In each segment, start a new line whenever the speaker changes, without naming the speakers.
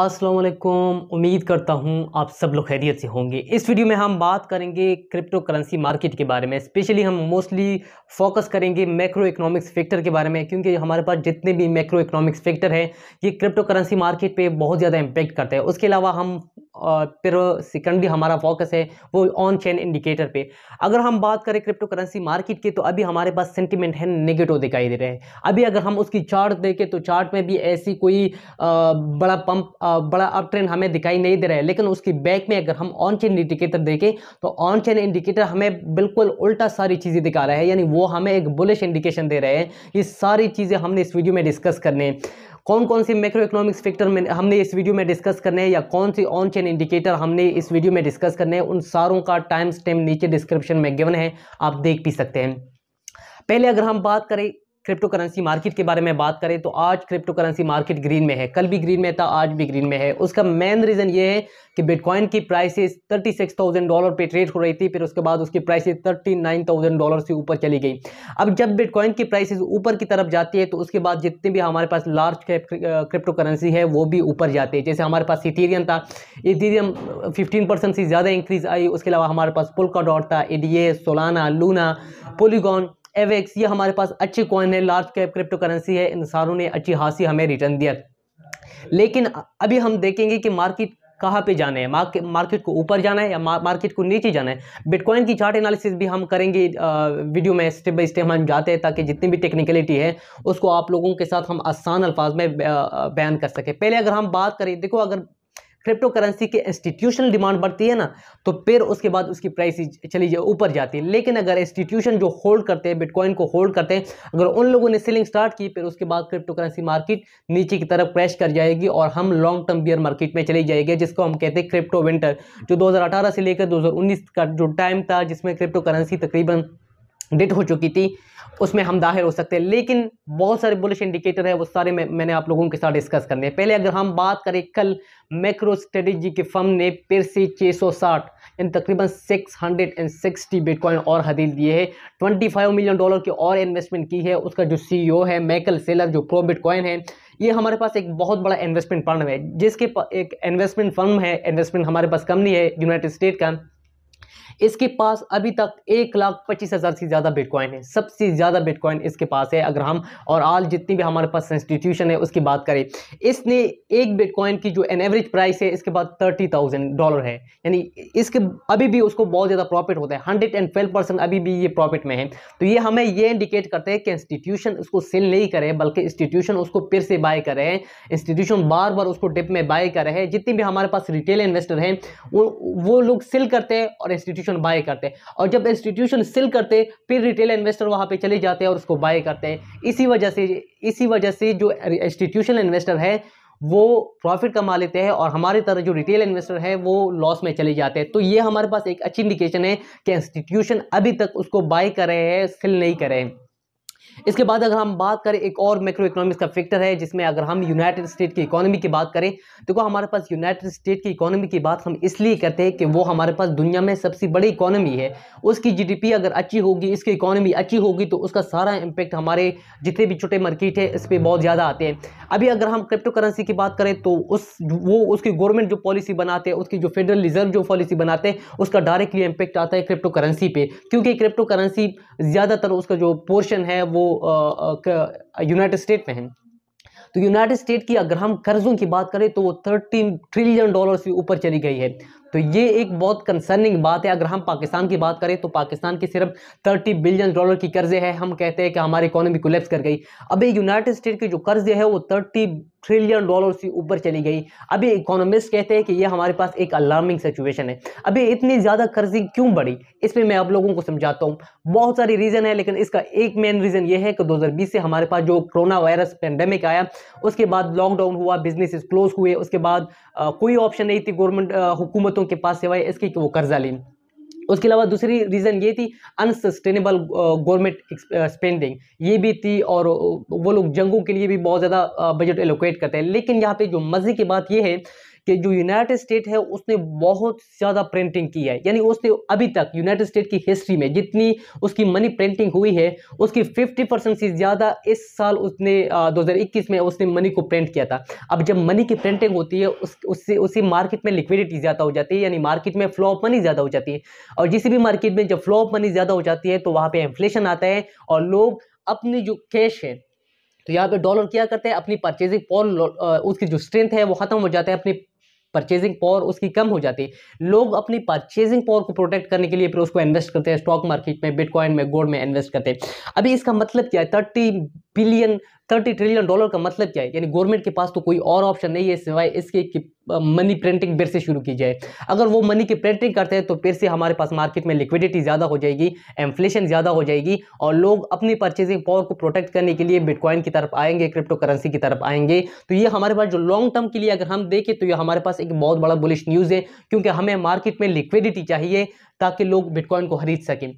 असलम उम्मीद करता हूँ आप सब लोग खैरियत से होंगे इस वीडियो में हम बात करेंगे क्रिप्टो करेंसी मार्केट के बारे में स्पेशली हम मोस्टली फोकस करेंगे मैक्रो इकोनॉमिक्स फैक्टर के बारे में क्योंकि हमारे पास जितने भी मैक्रो इकोनॉमिक्स फैक्टर हैं ये क्रिप्टो करेंसी मार्केट पे बहुत ज़्यादा इम्पेक्ट करता है उसके अलावा हम फिर सेकेंडली हमारा फोकस है वो ऑन चैन इंडिकेटर पे अगर हम बात करें क्रिप्टो करेंसी मार्केट की तो अभी हमारे पास सेंटिमेंट है नेगेटिव दिखाई दे रहे हैं अभी अगर हम उसकी चार्ट देखें तो चार्ट में भी ऐसी कोई बड़ा पंप बड़ा अप ट्रेंड हमें दिखाई नहीं दे रहा है लेकिन उसकी बैक में अगर हम ऑन चेन इंडिकेटर देखें तो ऑन चेन इंडिकेटर हमें बिल्कुल उल्टा सारी चीज़ें दिखा रहा है यानी वो हमें एक बुलिश इंडिकेशन दे रहे हैं ये सारी चीज़ें हमने इस वीडियो में डिस्कस करने हैं कौन कौन सी मैक्रो इकोनॉमिक्स फैक्टर में हमने इस वीडियो में डिस्कस करने हैं या कौन सी ऑन चेन इंडिकेटर हमने इस वीडियो में डिस्कस करने हैं उन सारों का टाइम स्टेम नीचे डिस्क्रिप्शन में गिवन है आप देख भी सकते हैं पहले अगर हम बात करें क्रिप्टो करेंसी मार्केट के बारे में बात करें तो आज क्रिप्टो करेंसी मार्केट ग्रीन में है कल भी ग्रीन में था आज भी ग्रीन में है उसका मेन रीज़न ये है कि बिटकॉइन की प्राइसेस थाउजेंड डॉलर पे ट्रेड हो रही थी फिर उसके बाद उसकी प्राइसेस थाउजेंड डॉलर से ऊपर चली गई अब जब बिटकॉइन की प्राइसेज ऊपर की तरफ जाती है तो उसके बाद जितने भी हमारे पास लार्ज कैप क्रिप्टो करेंसी है वो भी ऊपर जाती है जैसे हमारे पास इथीरियम था इथीरियम फिफ्टीन से ज़्यादा इंक्रीज आई उसके अलावा हमारे पास पुल डॉट था ADA Solana Luna Polygon Avax ये हमारे पास अच्छी कॉइन है लार्ज कैप क्रिप्टो करेंसी है इंसानों ने अच्छी हासी हमें रिटर्न दिया लेकिन अभी हम देखेंगे कि मार्केट कहाँ पे जाना है मार्केट को ऊपर जाना है या मार्केट को नीचे जाना है बिटकॉइन की चार्ट एनालिसिस भी हम करेंगे वीडियो में स्टेप बाय स्टेप हम जाते हैं ताकि जितनी भी टेक्निकलिटी है उसको आप लोगों के साथ हम आसान अल्फाज में बयान कर सकें पहले अगर हम बात करें देखो अगर क्रिप्टो करेंसी के इंस्टीट्यूशनल डिमांड बढ़ती है ना तो फिर उसके बाद उसकी प्राइस चली जाए ऊपर जाती है लेकिन अगर इंस्टीट्यूशन जो होल्ड करते हैं बिटकॉइन को होल्ड करते हैं अगर उन लोगों ने सेलिंग स्टार्ट की फिर उसके बाद क्रिप्टो करेंसी मार्केट नीचे की तरफ क्रैश कर जाएगी और हम लॉन्ग टर्म बियर मार्केट में चली जाएगी जिसको हम कहते हैं क्रिप्टो विंटर जो दो से लेकर दो का जो टाइम था जिसमें क्रिप्टो करेंसी तकरीबन डेट हो चुकी थी उसमें हम दाहिर हो सकते हैं लेकिन बहुत सारे बुलिश इंडिकेटर है वो सारे मैं, मैंने आप लोगों के साथ डिस्कस करने हैं पहले अगर हम बात करें कल मैक्रो स्ट्रेटेजी के फर्म ने फिर से छः साठ यानी तकरीबन six hundred and sixty bitcoin और हदील दिए है ट्वेंटी फाइव मिलियन डॉलर की और इन्वेस्टमेंट की है उसका जो सी e है मैकल सेलर जो प्रो बिटकॉइन है ये हमारे पास एक बहुत बड़ा इन्वेस्टमेंट फर्म है जिसके एक इन्वेस्टमेंट फर्म है इन्वेस्टमेंट हमारे पास कम नहीं है यूनाइटेड स्टेट का इसके पास अभी तक एक लाख पच्चीस हज़ार से ज़्यादा बिटकॉइन है सबसे ज़्यादा बिटकॉइन इसके पास है अगर हम और आल जितनी भी हमारे पास इंस्टीट्यूशन है उसकी बात करें इसने एक बिटकॉइन की जो एन एवरेज प्राइस है इसके बाद थर्टी थाउजेंड डॉलर है यानी इसके अभी भी उसको बहुत ज़्यादा प्रॉफिट होता है हंड्रेड एंड ट्वेल्व परसेंट अभी भी ये प्रॉफिट में है तो ये हमें ये इंडिकेट करते हैं कि इंस्टीट्यूशन उसको सेल नहीं करे बल्कि इंस्टीट्यूशन उसको फिर से बाय करे हैं इंस्टीट्यूशन बार बार उसको डिप में बाय करे हैं जितने भी हमारे पास रिटेल इन्वेस्टर हैं वो वो लोग सेल करते हैं और इंस्टीट्यूशन इंस्टीट्यूशन बाय करते हैं और जब इंस्टीट्यूशन सेल करते हैं फिर रिटेल इन्वेस्टर वहाँ पे चले जाते हैं और उसको बाय करते हैं इसी वजह से इसी वजह से जो इंस्टीट्यूशन इन्वेस्टर है वो प्रॉफिट कमा लेते हैं और हमारे तरह जो रिटेल इन्वेस्टर है वो लॉस में चले जाते हैं तो ये हमारे पास एक अच्छी इंडिकेशन है कि इंस्टीट्यूशन अभी तक उसको बाय कर रहे हैं सेल नहीं कर रहे हैं इसके बाद अगर हम बात करें एक और माइक्रो इकोनॉमिक्स का फैक्टर है जिसमें अगर हम यूनाइटेड स्टेट की इकोनॉमी की बात करें देखो तो हमारे पास यूनाइटेड स्टेट की इकोनॉमी की बात हम इसलिए करते हैं कि वो हमारे पास दुनिया में सबसे बड़ी इकोनॉमी है उसकी जीडीपी अगर अच्छी होगी इसकी इकोनॉमी अच्छी होगी तो उसका सारा इम्पेक्ट हमारे जितने भी छोटे मार्केट है इस पर बहुत ज़्यादा आते हैं अभी अगर हम क्रिप्टो करेंसी की बात करें तो उस वो उसकी गवर्नमेंट जो पॉलिसी बनाते हैं उसकी जो फेडरल रिजर्व जो पॉलिसी बनाते हैं उसका डायरेक्टली इम्पेक्ट आता है क्रिप्टो करेंसी पर क्योंकि क्रिप्टो करेंसी ज़्यादातर उसका जो पोर्शन है वो यूनाइटेड स्टेट में है तो यूनाइटेड स्टेट की अगर हम कर्जों की बात करें तो वो थर्टीन ट्रिलियन डॉलर से ऊपर चली गई है तो ये एक बहुत कंसर्निंग बात है अगर हम पाकिस्तान की बात करें तो पाकिस्तान की सिर्फ थर्टी बिलियन डॉलर की कर्जे है हम कहते हैं कि हमारी इकोनॉमी कोलेप्स कर गई अभी यूनाइटेड स्टेट की जो कर्जे है वो थर्टी ट्रिलियन डॉलर से ऊपर चली गई अभी इकोनॉमिस्ट कहते हैं कि ये हमारे पास एक अलार्मिंग सिचुएशन है अभी इतनी ज़्यादा कर्जी क्यों बढ़ी इसमें मैं आप लोगों को समझाता हूँ बहुत सारी रीज़न है लेकिन इसका एक मेन रीज़न ये है कि 2020 से हमारे पास जो कोरोना वायरस पेंडेमिक आया उसके बाद लॉकडाउन हुआ बिजनेस क्लोज हुए उसके बाद आ, कोई ऑप्शन नहीं थी गवर्नमेंट हुकूमतों दोस्तों के पास सेवाएं इसकी वो कर्जा लें उसके अलावा दूसरी रीज़न ये थी अनसस्टेनेबल गवर्नमेंट स्पेंडिंग ये भी थी और वो लोग जंगों के लिए भी बहुत ज़्यादा बजट एलोकेट करते हैं लेकिन यहाँ पे जो मज़े की बात ये है कि जो यूनाइटेड स्टेट है उसने बहुत ज़्यादा प्रिंटिंग की है यानी उसने अभी तक यूनाइटेड स्टेट की हिस्ट्री में जितनी उसकी मनी प्रिंटिंग हुई है उसकी फिफ्टी परसेंट से ज़्यादा इस साल उसने दो में उसने मनी को प्रिंट किया था अब जब मनी की प्रिंटिंग होती है उस उससे उसी मार्केट में लिक्विडिटी ज़्यादा हो जाती है यानी मार्केट में ऑफ मनी ज़्यादा हो जाती है और जिस भी मार्केट में जब ऑफ मनी ज़्यादा हो जाती है तो वहाँ पर इन्फ्लेशन आता है और लोग अपनी जो कैश है तो यहाँ पे डॉलर क्या करते हैं अपनी परचेजिंग पॉल उसकी जो स्ट्रेंथ है वो खत्म हो जाता है अपनी परचेजिंग पावर उसकी कम हो जाती है लोग अपनी परचेजिंग पावर को प्रोटेक्ट करने के लिए फिर उसको इन्वेस्ट करते हैं स्टॉक मार्केट में बिटकॉइन में गोल्ड में इन्वेस्ट करते हैं अभी इसका मतलब क्या है thirty billion thirty trillion dollar का मतलब क्या है यानी गवर्नमेंट के पास तो कोई और ऑप्शन नहीं है सिवाय इसके कि मनी प्रिंटिंग फिर से शुरू की जाए अगर वो मनी की प्रिंटिंग करते हैं तो फिर से हमारे पास मार्केट में लिक्विडिटी ज़्यादा हो जाएगी इन्फ्लेशन ज़्यादा हो जाएगी और लोग अपनी परचेजिंग पावर को प्रोटेक्ट करने के लिए बिटकॉइन की तरफ आएंगे क्रिप्टो करेंसी की तरफ आएंगे तो ये हमारे पास जो लॉन्ग टर्म के लिए अगर हम देखें तो ये हमारे पास एक बहुत बड़ा बुलिश न्यूज़ है क्योंकि हमें मार्केट में लिक्विडिटी चाहिए ताकि लोग बिटकॉइन को खरीद सकें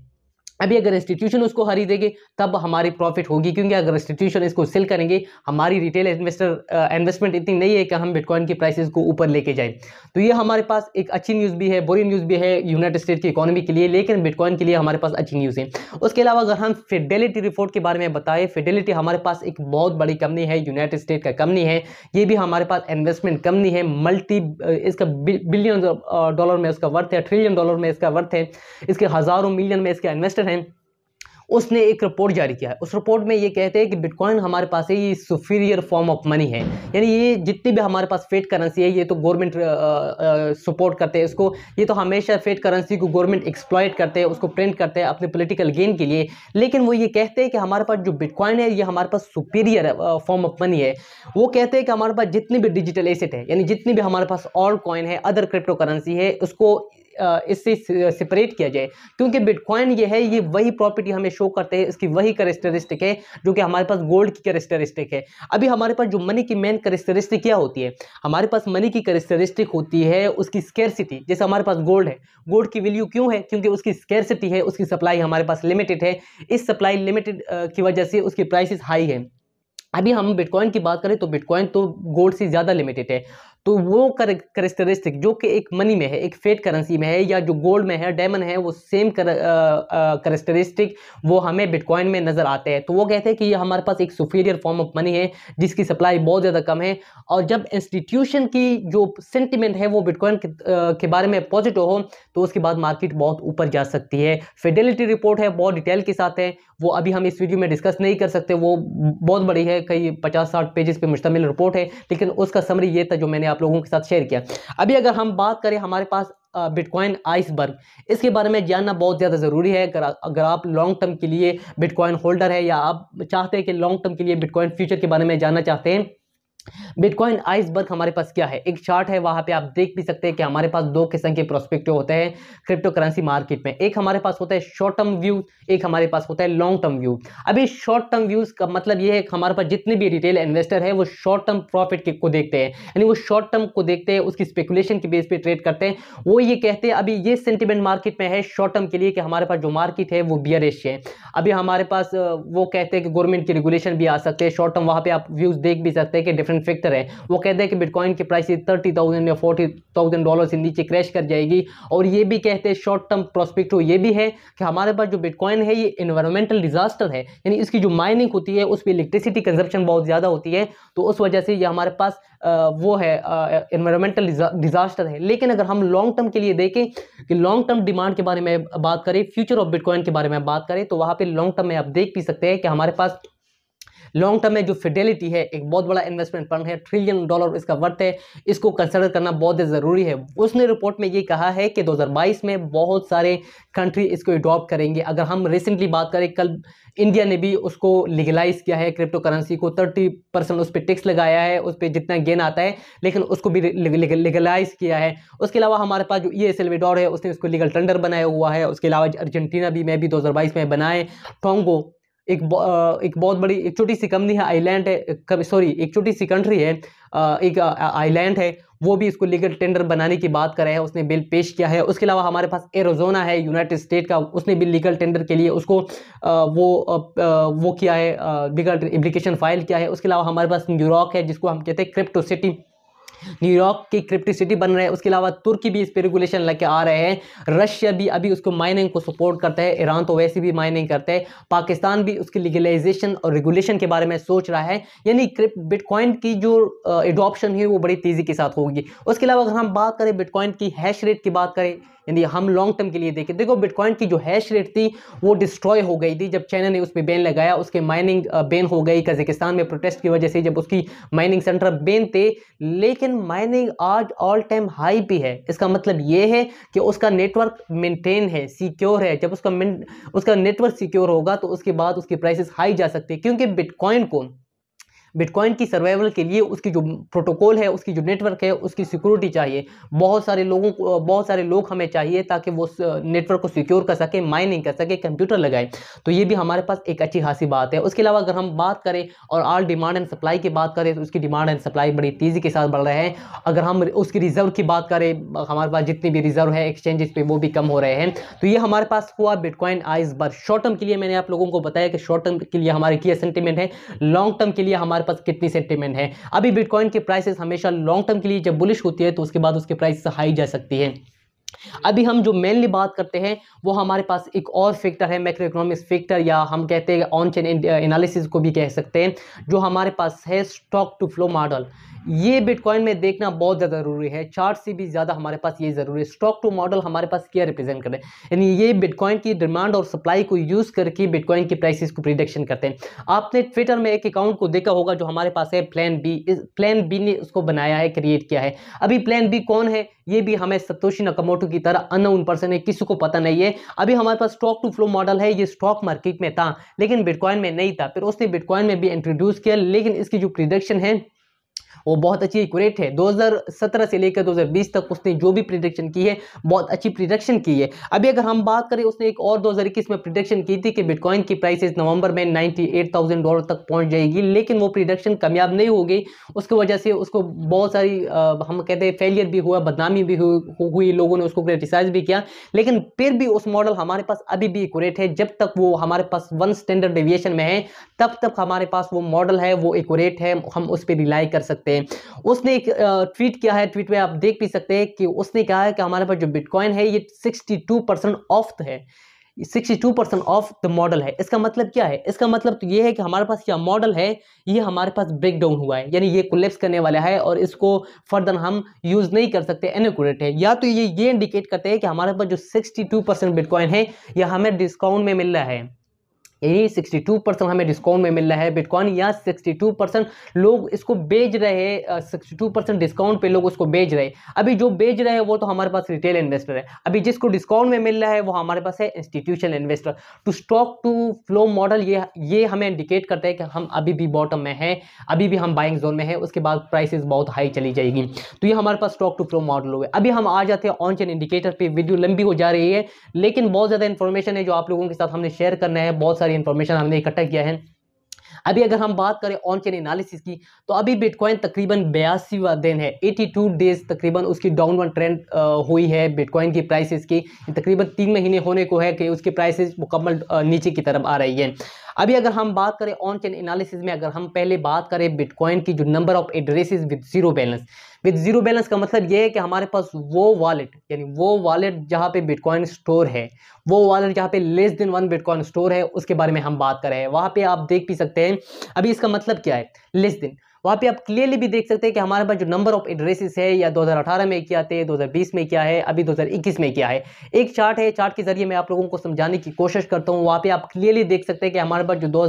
अभी अगर इंस्टीट्यूशन उसको खरीदेंगे तब हमारी प्रॉफिट होगी क्योंकि अगर इंस्टीट्यूशन इसको सेल करेंगे हमारी रिटेल इन्वेस्टर इन्वेस्टमेंट इतनी नहीं है कि हम बिटकॉइन की प्राइसेस को ऊपर लेके जाएं तो ये हमारे पास एक अच्छी न्यूज़ भी है बुरी न्यूज़ भी है यूनाइटेड स्टेट की इकोनॉमी के लिए लेकिन बिटकॉइन के लिए हमारे पास अच्छी न्यूज़ है उसके अलावा अगर हम फिडेलिटी रिपोर्ट के बारे में बताएं फिडेलिटी हमारे पास एक बहुत बड़ी कंपनी है यूनाइटेड स्टेट का कंपनी है ये भी हमारे पास इन्वेस्टमेंट कंपनी है मल्टी इसका बिलियन डॉलर में उसका वर्थ है ट्रिलियन डॉलर में इसका वर्थ है इसके हज़ारों मिलियन में इसका इन्वेस्टर इन्वेस्टर हैं उसने एक रिपोर्ट जारी किया है उस रिपोर्ट में ये कहते हैं कि बिटकॉइन हमारे पास है ये सुपीरियर फॉर्म ऑफ मनी है यानी ये जितनी भी हमारे पास फेट करेंसी है ये तो गवर्नमेंट सपोर्ट करते हैं इसको ये तो हमेशा फेट करेंसी को गवर्नमेंट एक्सप्लॉयट करते हैं उसको प्रिंट करते हैं अपने पोलिटिकल गेन के लिए लेकिन वो ये कहते हैं कि हमारे पास जो बिटकॉइन है ये हमारे पास सुपीरियर फॉर्म ऑफ मनी है वो कहते हैं कि हमारे पास जितनी भी डिजिटल एसेट है यानी जितनी भी हमारे पास ऑल कॉइन है अदर क्रिप्टो करेंसी है उसको इससे सेपरेट किया जाए क्योंकि बिटकॉइन ये है ये वही प्रॉपर्टी हमें शो करते हैं इसकी वही करेक्टरिस्टिक है जो कि हमारे पास गोल्ड की करेक्टरिस्टिक है अभी हमारे पास जो मनी की मेन करेक्टरिस्टिक क्या होती है हमारे पास मनी की करेक्टरिस्टिक होती है उसकी स्केरसिटी जैसे हमारे पास गोल्ड है गोल्ड की वैल्यू क्यों है क्योंकि उसकी स्केरसिटी है उसकी सप्लाई हमारे पास लिमिटेड है इस सप्लाई लिमिटेड की वजह से उसकी प्राइसिस हाई है अभी हम बिटकॉइन की बात करें तो बिटकॉइन तो गोल्ड से ज़्यादा लिमिटेड है तो वो करेक्टरिस्टिक जो कि एक मनी में है एक फेट करेंसी में है या जो गोल्ड में है डायमंड है वो सेम करेक्टरिस्टिक uh, uh, वो हमें बिटकॉइन में नज़र आते हैं तो वो कहते हैं कि ये हमारे पास एक सुपीरियर फॉर्म ऑफ मनी है जिसकी सप्लाई बहुत ज़्यादा कम है और जब इंस्टीट्यूशन की जो सेंटिमेंट है वो बिटकॉइन के, uh, के बारे में पॉजिटिव हो तो उसके बाद मार्केट बहुत ऊपर जा सकती है फेडिलिटी रिपोर्ट है बहुत डिटेल के साथ है वो अभी हम इस वीडियो में डिस्कस नहीं कर सकते वो बहुत बड़ी है कई पचास साठ पेजेस पे मुश्तमिल रिपोर्ट है लेकिन उसका समरी ये था जो मैंने आप लोगों के साथ शेयर किया अभी अगर हम बात करें हमारे पास बिटकॉइन आइसबर्ग इसके बारे में जानना बहुत ज़्यादा ज़रूरी है अगर अगर आप लॉन्ग टर्म के लिए बिटकॉइन होल्डर है या आप चाहते हैं कि लॉन्ग टर्म के लिए बिटकॉइन फ्यूचर के बारे में जानना चाहते हैं बिटकॉइन आइसबर्ग हमारे पास क्या है एक चार्ट है वहां पे आप देख भी सकते हैं कि हमारे पास दो किस्म के प्रोस्पेक्टिव होते हैं क्रिप्टो करेंसी मार्केट में एक हमारे पास होता है शॉर्ट टर्म व्यू एक हमारे पास होता है लॉन्ग टर्म व्यू अभी शॉर्ट टर्म व्यूज का मतलब ये है कि हमारे पास जितने भी रिटेल इन्वेस्टर है वो शॉर्ट टर्म प्रॉफिट को देखते हैं यानी वो शॉर्ट टर्म को देखते हैं उसकी स्पेकुलेशन के बेस पर ट्रेड करते हैं वो ये कहते हैं अभी ये सेंटिमेंट मार्केट में है शॉर्ट टर्म के लिए कि हमारे पास जो मार्केट है वो बियरिश है अभी हमारे पास वो कहते हैं कि गवर्नमेंट की रेगुलेशन भी आ सकते हैं शॉर्ट टर्म वहाँ पर आप व्यूज देख भी सकते हैं कि डिफरेंट इंपॉर्टेंट फैक्टर है वो कहते हैं कि बिटकॉइन की प्राइस थर्टी थाउजेंड या फोर्टी थाउजेंड डॉलर से नीचे क्रैश कर जाएगी और ये भी कहते हैं शॉर्ट टर्म प्रोस्पेक्ट ये भी है कि हमारे पास जो बिटकॉइन है ये इन्वायरमेंटल डिजास्टर है यानी इसकी जो माइनिंग होती है उस पर इलेक्ट्रिसिटी कंजप्शन बहुत ज़्यादा होती है तो उस वजह से ये हमारे पास वो है इन्वायरमेंटल डिजास्टर है लेकिन अगर हम लॉन्ग टर्म के लिए देखें कि लॉन्ग टर्म डिमांड के बारे में बात करें फ्यूचर ऑफ बिटकॉइन के बारे में बात करें तो वहाँ पर लॉन्ग टर्म में आप देख भी सकते हैं कि हमारे पास लॉन्ग टर्म में जो फिडेलिटी है एक बहुत बड़ा इन्वेस्टमेंट फंड है ट्रिलियन डॉलर इसका वर्थ है इसको कंसिडर करना बहुत ज़रूरी है उसने रिपोर्ट में ये कहा है कि दो में बहुत सारे कंट्री इसको अडॉप्ट करेंगे अगर हम रिसेंटली बात करें कल इंडिया ने भी उसको लीगलाइज किया है क्रिप्टो करेंसी को थर्टी परसेंट उस पर टैक्स लगाया है उस पर जितना गेन आता है लेकिन उसको भी लीगलाइज किया है उसके अलावा हमारे पास जो ई e एस है उसने उसको लीगल टेंडर बनाया हुआ है उसके अलावा अर्जेंटीना भी मैं भी दो में बनाए टोंगो एक एक बहुत बड़ी एक छोटी सी कंपनी है आइलैंड है सॉरी एक छोटी सी कंट्री है एक आइलैंड है वो भी इसको लेकर टेंडर बनाने की बात कर रहे हैं उसने बिल पेश किया है उसके अलावा हमारे पास एरोजोना है यूनाइटेड स्टेट का उसने भी लीगल टेंडर के लिए उसको वो वो किया है लीगल एप्लीकेशन फाइल किया है उसके अलावा हमारे पास न्यूयॉर्क है जिसको हम कहते हैं क्रिप्टो सिटी न्यूयॉर्क की क्रिप्टिसिटी बन रहे हैं उसके अलावा तुर्की भी इस पर रेगुलेशन लेके आ रहे हैं रशिया भी अभी उसको माइनिंग को सपोर्ट करता है ईरान तो वैसे भी माइनिंग करता है पाकिस्तान भी उसकी लीगलाइजेशन और रेगुलेशन के बारे में सोच रहा है यानी बिटकॉइन की जो एडॉप्शन है वो बड़ी तेज़ी के साथ होगी उसके अलावा अगर हम बात करें बिटकॉइन की हैश रेट की बात करें यानी हम लॉन्ग टर्म के लिए देखें देखो बिटकॉइन की जो हैश रेट थी वो डिस्ट्रॉय हो गई थी जब चाइना ने उस पर बैन लगाया उसके माइनिंग बैन हो गई कजाकिस्तान में प्रोटेस्ट की वजह से जब उसकी माइनिंग सेंटर बैन थे लेकिन लेकिन माइनिंग आज ऑल टाइम हाई भी है इसका मतलब ये है कि उसका नेटवर्क मेंटेन है सिक्योर है जब उसका उसका नेटवर्क सिक्योर होगा तो उसके बाद उसकी प्राइसेस हाई जा सकती है क्योंकि बिटकॉइन को बिटकॉइन की सर्वाइवल के लिए उसकी जो प्रोटोकॉल है उसकी जो नेटवर्क है उसकी सिक्योरिटी चाहिए बहुत सारे लोगों को बहुत सारे लोग हमें चाहिए ताकि वो नेटवर्क को सिक्योर कर सके माइनिंग कर सके कंप्यूटर लगाए तो ये भी हमारे पास एक अच्छी खासी बात है उसके अलावा अगर हम बात करें और आल डिमांड एंड सप्लाई की बात करें तो उसकी डिमांड एंड सप्लाई बड़ी तेज़ी के साथ बढ़ रहे हैं अगर हम उसकी रिजर्व की बात करें हमारे पास जितनी भी रिजर्व है एक्सचेंजेस पे वो भी कम हो रहे हैं तो ये हमारे पास हुआ बिटकॉइन आइस बार शॉर्ट टर्म के लिए मैंने आप लोगों को बताया कि शॉर्ट टर्म के लिए हमारे क्या सेंटीमेंट है लॉन्ग टर्म के लिए हमारे हमारे पास कितनी सेंटीमेंट है अभी बिटकॉइन की प्राइसेस हमेशा लॉन्ग टर्म के लिए जब बुलिश होती है तो उसके बाद उसकी प्राइस हाई जा सकती है अभी हम जो मेनली बात करते हैं वो हमारे पास एक और फैक्टर है मैक्रो इकोनॉमिक्स फैक्टर या हम कहते हैं ऑन चेन एनालिसिस को भी कह सकते हैं जो हमारे पास है स्टॉक टू फ्लो मॉडल ये बिटकॉइन में देखना बहुत ज़्यादा ज़रूरी है चार्ट से भी ज़्यादा हमारे पास ये ज़रूरी है स्टॉक टू मॉडल हमारे पास क्या रिप्रेजेंट करें यानी ये बिटकॉइन की डिमांड और सप्लाई को यूज़ करके बिटकॉइन की प्राइसेस को प्रिडिक्शन करते हैं आपने ट्विटर में एक अकाउंट को देखा होगा जो हमारे पास है प्लान बी प्लान बी ने उसको बनाया है क्रिएट किया है अभी प्लान बी कौन है ये भी हमें सतोशी नकमोटो की तरह अन उन पर्सन है किसी को पता नहीं है अभी हमारे पास स्टॉक टू फ्लो मॉडल है ये स्टॉक मार्केट में था लेकिन बिटकॉइन में नहीं था फिर उसने बिटकॉइन में भी इंट्रोड्यूस किया लेकिन इसकी जो प्रिडक्शन है वो बहुत अच्छी एक्यूरेट है 2017 से लेकर 2020 तक उसने जो भी प्रिडिक्शन की है बहुत अच्छी प्रिडिक्शन की है अभी अगर हम बात करें उसने एक और 2021 में प्रिडिक्शन की थी कि बिटकॉइन की प्राइसेस नवंबर में 98,000 डॉलर तक पहुंच जाएगी लेकिन वो प्रिडक्शन कामयाब नहीं हो गई उसकी वजह से उसको बहुत सारी आ, हम कहते हैं फेलियर भी हुआ बदनामी भी हुई लोगों ने उसको क्रिटिसाइज भी किया लेकिन फिर भी उस मॉडल हमारे पास अभी भी एक्यूरेट है जब तक वो हमारे पास वन स्टैंडर्ड डेविएशन में है तब तक हमारे पास वो मॉडल है वो एकट है हम उस पर रिलाई कर सकते हैं उसने एक ट्वीट किया है ट्वीट में आप देख भी सकते हैं कि उसने कहा है कि हमारे पास जो बिटकॉइन है ये सिक्सटी टू परसेंट ऑफ है 62 परसेंट ऑफ द मॉडल है इसका मतलब क्या है इसका मतलब तो ये है कि हमारे पास यह मॉडल है ये हमारे पास ब्रेक डाउन हुआ है यानी ये कोलेप्स करने वाला है और इसको फर्दर हम यूज़ नहीं कर सकते एनोकुरेट है या तो ये ये इंडिकेट करते हैं कि हमारे पास जो 62 परसेंट बिटकॉइन है यह हमें डिस्काउंट में मिल रहा है यानी 62 परसेंट हमें डिस्काउंट में मिल रहा है बिटकॉइन या 62 परसेंट लोग इसको बेच रहे हैं 62 परसेंट डिस्काउंट पे लोग उसको बेच रहे अभी जो बेच रहे हैं वो तो हमारे पास रिटेल इन्वेस्टर है अभी जिसको डिस्काउंट में मिल रहा है वो हमारे पास है institutional investor to stock to flow model ये ये हमें इंडिकेट करता है कि हम अभी भी बॉटम में हैं अभी भी हम बाइंग जोन में है उसके बाद प्राइसेस बहुत हाई चली जाएगी तो ये हमारे पास स्टॉक टू फ्लो मॉडल हो गया अभी हम आ जाते हैं ऑन चेन इंडिकेटर पर वीडियो लंबी हो जा रही है लेकिन बहुत ज़्यादा इन्फॉर्मेशन है जो आप लोगों के साथ हमने शेयर करना है बहुत सारी सारी इन्फॉर्मेशन हमने इकट्ठा किया है अभी अगर हम बात करें ऑन चेन एनालिसिस की तो अभी बिटकॉइन तकरीबन बयासीवा दिन है 82 डेज तकरीबन उसकी डाउनवर्ड ट्रेंड हुई है बिटकॉइन की प्राइसेस की तकरीबन तीन महीने होने को है कि उसकी प्राइसेस मुकम्मल नीचे की तरफ आ रही है अभी अगर हम बात करें ऑन चेन एनालिसिस में अगर हम पहले बात करें बिटकॉइन की जो number of addresses with zero balance with zero balance का मतलब ये है कि हमारे पास वो वॉलेट यानी वो वॉलेट जहाँ पे बिटकॉइन स्टोर है वो वॉलेट जहाँ पे less than one bitcoin store है उसके बारे में हम बात कर रहे हैं वहाँ पे आप देख भी सकते हैं अभी इसका मतलब क्या है लेस देन वहाँ पे आप क्लियरली भी देख सकते हैं कि हमारे पास जो नंबर ऑफ एड्रेसेस है या 2018 में क्या थे 2020 में क्या है अभी 2021 में क्या है एक चार्ट है चार्ट के जरिए मैं आप लोगों को समझाने की कोशिश करता हूँ वहाँ पर आप क्लियरली देख सकते हैं कि हमारे पास जो दो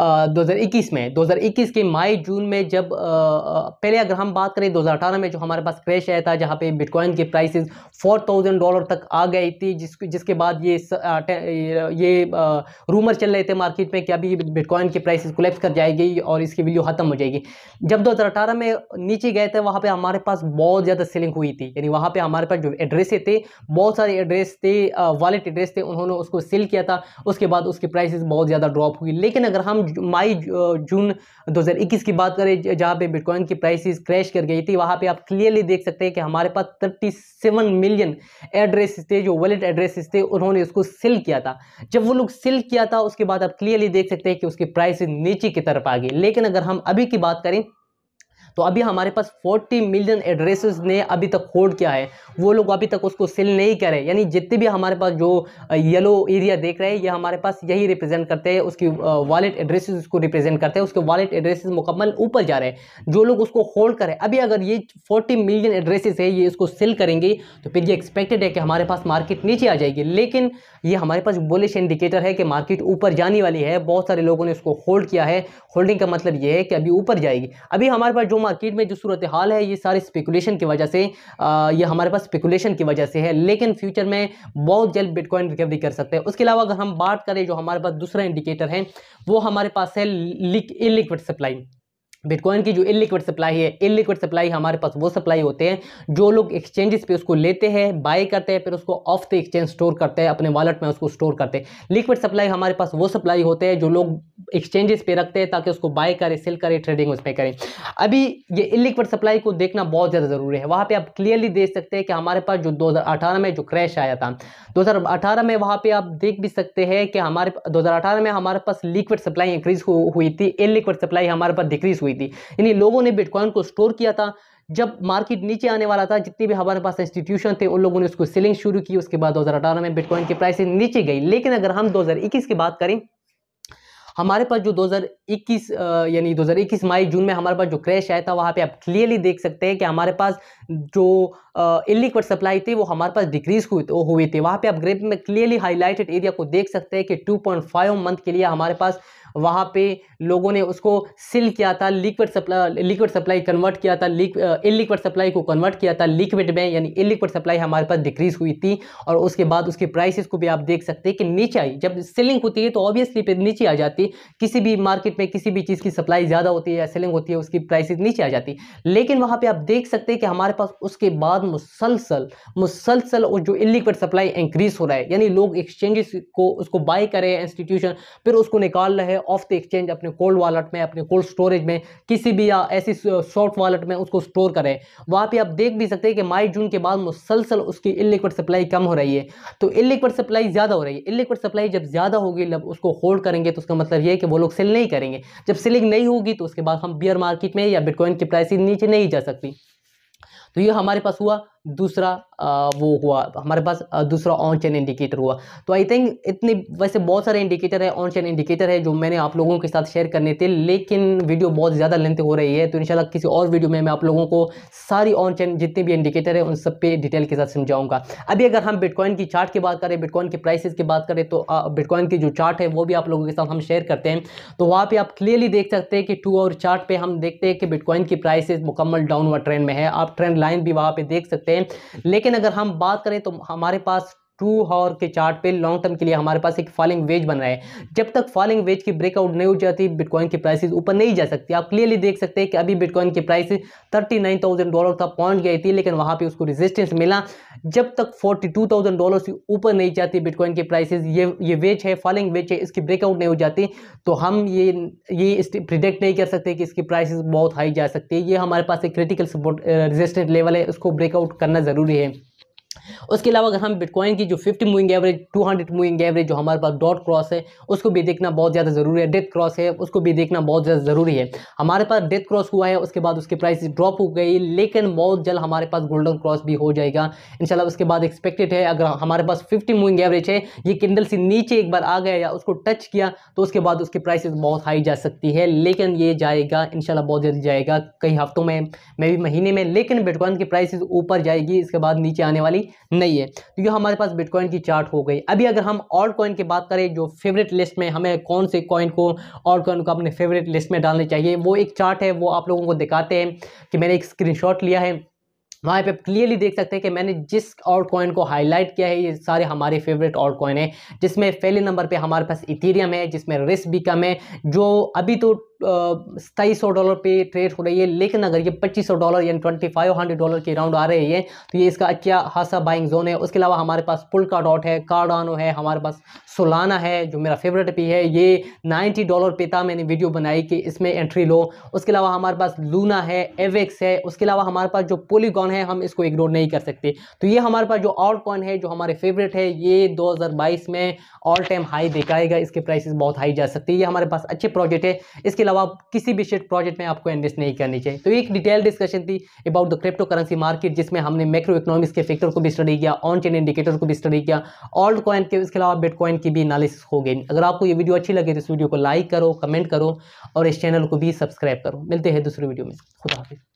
2021 में 2021 के मई जून में जब पहले अगर हम बात करें 2018 में जो हमारे पास क्रैश आया था जहाँ पे बिटकॉइन के प्राइसेस 4000 डॉलर तक आ गई थी जिस जिसके बाद ये ये रूमर चल रहे थे मार्केट में कि अभी बिटकॉइन के प्राइसेस कोलेप्स कर जाएगी और इसकी वैल्यू ख़त्म हो जाएगी जब दो में नीचे गए थे वहाँ पर हमारे पास बहुत ज़्यादा सेलिंग हुई थी यानी वहाँ पर हमारे पास जो एड्रेस थे बहुत सारे एड्रेस थे वॉलेट एड्रेस थे उन्होंने उसको सेल किया था उसके बाद उसकी प्राइसेस बहुत ज़्यादा ड्रॉप हुई लेकिन अगर हम मई जून 2021 की बात करें जहां पे बिटकॉइन की प्राइसेस क्रैश कर गई थी वहां पे आप क्लियरली देख सकते हैं कि हमारे पास 37 मिलियन एड्रेसेस थे जो वॉलेट एड्रेसेस थे उन्होंने उसको सेल किया था जब वो लोग सेल किया था उसके बाद आप क्लियरली देख सकते हैं कि उसकी प्राइस नीचे की तरफ आ गई लेकिन अगर हम अभी की बात करें तो अभी हमारे पास 40 मिलियन एड्रेसेस ने अभी तक होल्ड किया है वो लोग अभी तक उसको सेल नहीं करे यानी जितने भी हमारे पास जो येलो एरिया देख रहे हैं ये हमारे पास यही रिप्रेजेंट करते हैं उसकी वॉलेट एड्रेसेस उसको रिप्रेजेंट करते हैं उसके वॉलेट एड्रेसेस मुकम्मल ऊपर जा रहे हैं जो लोग उसको होल्ड करें अभी अगर ये फोर्टी मिलियन एड्रेसेस है ये इसको सेल करेंगे तो फिर ये एक्सपेक्टेड है कि हमारे पास मार्केट नीचे आ जाएगी लेकिन ये हमारे पास बोलिश इंडिकेटर है कि मार्केट ऊपर जाने वाली है बहुत सारे लोगों ने उसको होल्ड किया है होल्डिंग का मतलब ये है कि अभी ऊपर जाएगी अभी हमारे पास जो मार्केट में जो सूरत हाल है ये सारे स्पेकुलेशन की वजह से ये हमारे पास स्पेकुलेशन की वजह से है लेकिन फ्यूचर में बहुत जल्द बिटकॉइन रिकवरी कर सकते हैं उसके अलावा अगर हम बात करें जो हमारे पास दूसरा इंडिकेटर है वो हमारे पास है इलिक्विड सप्लाई बिटकॉइन की जो इलिक्विड सप्लाई है इलिक्विड सप्लाई हमारे पास वो सप्लाई होते हैं जो लोग एक्सचेंजेस पे उसको लेते हैं बाय करते हैं फिर उसको ऑफ द एक्सचेंज स्टोर करते हैं अपने वॉलेट में उसको स्टोर करते हैं लिक्विड सप्लाई हमारे पास वो सप्लाई होते हैं जो लोग एक्सचेंजेस पे रखते हैं ताकि उसको बाय करें सेल करें ट्रेडिंग उसमें करें अभी ये इलिक्विड सप्लाई को देखना बहुत ज़्यादा ज़रूरी है वहाँ पर आप क्लियरली देख सकते हैं कि हमारे पास जो दो में जो क्रैश आया था दो में वहाँ पर आप देख भी सकते हैं कि हमारे दो में हमारे पास लिक्विड सप्लाई इंक्रीज हुई थी इलिक्विड सप्लाई हमारे पास डिक्रीज हुई हुई थी यानी लोगों ने बिटकॉइन को स्टोर किया था जब मार्केट नीचे आने वाला था जितने भी हमारे पास इंस्टीट्यूशन थे उन लोगों ने उसको सेलिंग शुरू की उसके बाद दो में बिटकॉइन की प्राइस नीचे गई लेकिन अगर हम दो की बात करें हमारे पास जो 2021 यानी 2021 मई जून में हमारे पास जो क्रैश आया था वहाँ पे आप क्लियरली देख सकते हैं कि हमारे पास जो इलिक्विड सप्लाई थी वो हमारे पास डिक्रीज हुई तो हुई थी वहाँ पे आप ग्रेप में क्लियरली हाईलाइटेड एरिया को देख सकते हैं कि 2.5 मंथ के लिए हमारे पास वहाँ पे लोगों ने उसको सिल किया था liquid supply liquid supply convert किया था इलिक्विड सप्लाई को कन्वर्ट किया था लिक्विड में यानी इलिक्विड सप्लाई हमारे पास डिक्रीज हुई थी और उसके बाद उसकी प्राइसेस को भी आप देख सकते हैं कि नीचे आई जब सेलिंग होती है तो ऑब्वियसली पे नीचे आ जाती है किसी भी मार्केट में किसी भी चीज़ की सप्लाई ज़्यादा होती है या सेलिंग होती है उसकी प्राइसिस नीचे आ जाती लेकिन वहाँ पर आप देख सकते हैं कि हमारे पास उसके बाद मुसलसल मुसलसल जो इलिक्विड सप्लाई इंक्रीज हो रहा है यानी लोग एक्सचेंजेस को उसको बाई करें इंस्टीट्यूशन फिर उसको निकाल रहे हैं ऑफ द एक्सचेंज अपने कोल्ड वॉलेट में अपने कोल्ड स्टोरेज में किसी भी या ऐसी शॉर्ट वॉलेट में उसको स्टोर करें वहाँ पे आप देख भी सकते हैं कि मई जून के बाद मुसलसल उसकी इलिक्विड सप्लाई कम हो रही है तो इलिक्विड सप्लाई ज़्यादा हो रही है इलिक्विड सप्लाई जब ज़्यादा होगी जब उसको होल्ड करेंगे तो उसका मतलब ये है कि वो लोग सेल नहीं करेंगे जब सेलिंग नहीं होगी तो उसके बाद हम बियर मार्केट में या बिटकॉइन की प्राइसिंग नीचे नहीं जा सकती तो ये हमारे पास हुआ दूसरा वो हुआ हमारे पास दूसरा ऑन चेन इंडिकेटर हुआ तो आई थिंक इतने वैसे बहुत सारे इंडिकेटर है ऑन चेन इंडिकेटर है जो मैंने आप लोगों के साथ शेयर करने थे लेकिन वीडियो बहुत ज़्यादा लेंथ हो रही है तो इंशाल्लाह किसी और वीडियो में मैं आप लोगों को सारी ऑन चेन जितने भी इंडिकेटर है उन सब पे डिटेल के साथ समझाऊंगा अभी अगर हम बिटकॉइन की चार्ट की बात करें बिटकॉइन की प्राइसेज की बात करें तो बिटकॉइन की जो चार्ट है वो भी आप लोगों के साथ हम शेयर करते हैं तो वहाँ पर आप क्लियरली देख सकते हैं कि टू और चार्ट हम देखते हैं कि बिटकॉइन की प्राइसेस मुकम्मल डाउनवर्ड ट्रेंड में है आप ट्रेंड लाइन भी वहाँ पर देख सकते सकते हैं लेकिन अगर हम बात करें तो हमारे पास टू हॉर के चार्ट पे लॉन्ग टर्म के लिए हमारे पास एक फॉलिंग वेज बन रहा है जब तक फॉलिंग वेज की ब्रेकआउट नहीं हो जाती बिटकॉइन की प्राइसेस ऊपर नहीं जा सकती आप क्लियरली देख सकते हैं कि अभी बिटकॉइन की price thirty nine thousand dollar तक पॉइंट गई थी लेकिन वहाँ पे उसको रेजिस्टेंस मिला जब तक फोर्टी टू थाउजेंड डॉलर से ऊपर नहीं जाती बिटकॉइन की प्राइसेज ये ये वेज है फॉलिंग वेज है इसकी ब्रेकआउट नहीं हो जाती तो हम ये ये प्रिडिक्ट नहीं कर सकते कि इसकी प्राइसेज बहुत हाई जा सकती है ये हमारे पास एक क्रिटिकल सपोर्ट रेजिस्टेंट लेवल है उसको ब्रेकआउट करना ज़रूरी है उसके अलावा अगर हम बिटकॉइन की जो fifty moving average two hundred moving average जो हमारे पास डॉट क्रॉस है उसको भी देखना बहुत ज़्यादा ज़रूरी है डेथ क्रॉस है उसको भी देखना बहुत ज़्यादा ज़रूरी है हमारे पास डेथ क्रॉस हुआ है उसके बाद उसकी प्राइस ड्रॉप हो गई लेकिन बहुत जल्द हमारे पास गोल्डन क्रॉस भी हो जाएगा इन उसके बाद एक्सपेक्टेड है अगर हमारे पास फिफ्टी मूविंग एवरेज है ये किंडल से नीचे एक बार आ गया या उसको टच किया तो उसके बाद उसकी प्राइस बहुत हाई जा सकती है लेकिन ये जाएगा इन बहुत जल्द जाएगा कई हफ्तों में मे भी महीने में लेकिन बिटकॉइन की प्राइस ऊपर जाएगी इसके बाद नीचे आने वाली नहीं है तो ये हमारे पास बिटकॉइन की चार्ट हो गई अभी अगर हम ऑल्ट कॉइन की बात करें जो फेवरेट लिस्ट में हमें कौन से कॉइन को ऑल्ट कॉइन को अपने फेवरेट लिस्ट में डालने चाहिए वो एक चार्ट है वो आप लोगों को दिखाते हैं कि मैंने एक स्क्रीन लिया है वहाँ पे क्लियरली देख सकते हैं कि मैंने जिस आउट कॉइन को हाईलाइट किया है ये सारे हमारे फेवरेट आउट कॉइन है जिसमें पहले नंबर पे हमारे पास इथेरियम है जिसमें रिस्क भी कम है जो अभी तो सताईस सौ डॉलर पे ट्रेड हो रही है लेकिन अगर ये पच्चीस सौ डॉलर यानी ट्वेंटी फाइव हंड्रेड डॉलर के राउंड आ रहे हैं तो ये इसका अच्छा खासा बाइंग जोन है उसके अलावा हमारे पास पुल का डॉट है कार्डानो है हमारे पास सोलाना है जो मेरा फेवरेट भी है ये नाइन्टी डॉलर पे था मैंने वीडियो बनाई कि इसमें एंट्री लो उसके अलावा हमारे पास लूना है एवेक्स है उसके अलावा हमारे पास जो पोलीगॉन है हम इसको इग्नोर नहीं कर सकते तो ये हमारे पास जो आउट कॉइन है जो हमारे फेवरेट है ये दो में ऑल टाइम हाई दिखाएगा इसके प्राइसिस बहुत हाई जा सकती है ये हमारे पास अच्छे प्रोजेक्ट है इसके अलावा किसी भी शेयर प्रोजेक्ट में आपको इन्वेस्ट नहीं करनी चाहिए तो एक डिटेल डिस्कशन थी about the crypto currency market जिसमें हमने मैक्रो इकोनॉमिक्स के फैक्टर को भी स्टडी किया ऑन चेन इंडिकेटर को भी स्टडी किया ऑल्ड कॉइन के इसके अलावा बिटकॉइन की भी एनालिसिस हो गई अगर आपको ये वीडियो अच्छी लगे तो इस वीडियो को लाइक करो कमेंट करो और इस चैनल को भी सब्सक्राइब करो मिलते हैं दूसरे वीडियो में खुदा हाफिज़